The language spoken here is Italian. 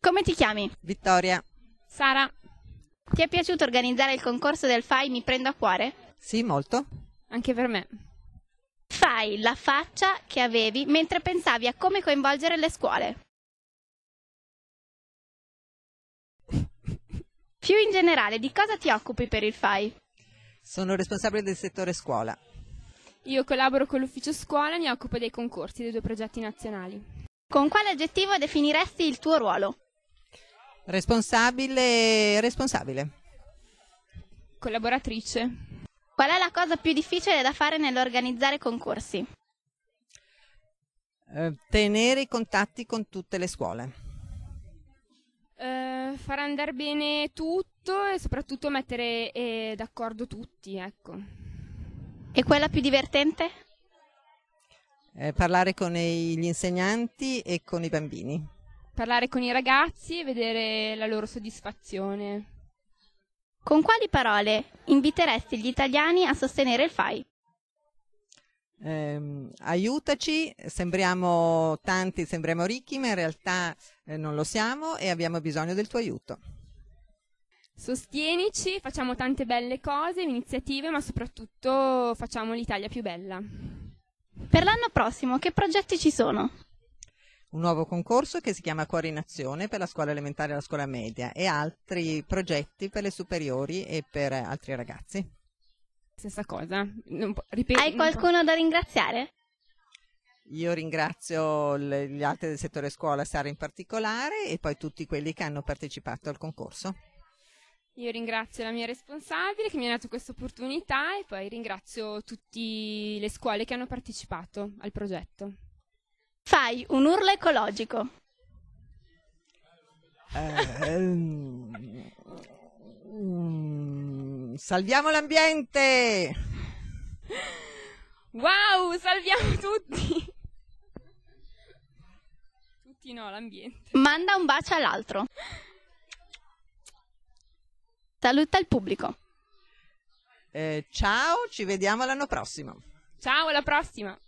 Come ti chiami? Vittoria. Sara, ti è piaciuto organizzare il concorso del FAI Mi prendo a cuore? Sì, molto. Anche per me. Fai la faccia che avevi mentre pensavi a come coinvolgere le scuole. Più in generale, di cosa ti occupi per il FAI? Sono responsabile del settore scuola. Io collaboro con l'ufficio scuola e mi occupo dei concorsi dei due progetti nazionali. Con quale aggettivo definiresti il tuo ruolo? Responsabile, e responsabile. Collaboratrice. Qual è la cosa più difficile da fare nell'organizzare concorsi? Eh, tenere i contatti con tutte le scuole. Eh, far andare bene tutto e soprattutto mettere eh, d'accordo tutti, ecco. E quella più divertente? Eh, parlare con gli insegnanti e con i bambini. Parlare con i ragazzi e vedere la loro soddisfazione. Con quali parole inviteresti gli italiani a sostenere il FAI? Eh, aiutaci, sembriamo tanti, sembriamo ricchi, ma in realtà eh, non lo siamo e abbiamo bisogno del tuo aiuto. Sostienici, facciamo tante belle cose, iniziative, ma soprattutto facciamo l'Italia più bella. Per l'anno prossimo che progetti ci sono? Un nuovo concorso che si chiama Cuore in Azione per la scuola elementare e la scuola media e altri progetti per le superiori e per altri ragazzi. Stessa cosa. ripeto. Hai qualcuno da ringraziare? Io ringrazio le, gli altri del settore scuola, Sara in particolare, e poi tutti quelli che hanno partecipato al concorso. Io ringrazio la mia responsabile che mi ha dato questa opportunità e poi ringrazio tutte le scuole che hanno partecipato al progetto. Fai un urlo ecologico. Eh, ehm, mm, salviamo l'ambiente! Wow, salviamo tutti! Tutti no, l'ambiente. Manda un bacio all'altro saluta il pubblico. Eh, ciao, ci vediamo l'anno prossimo. Ciao, alla prossima.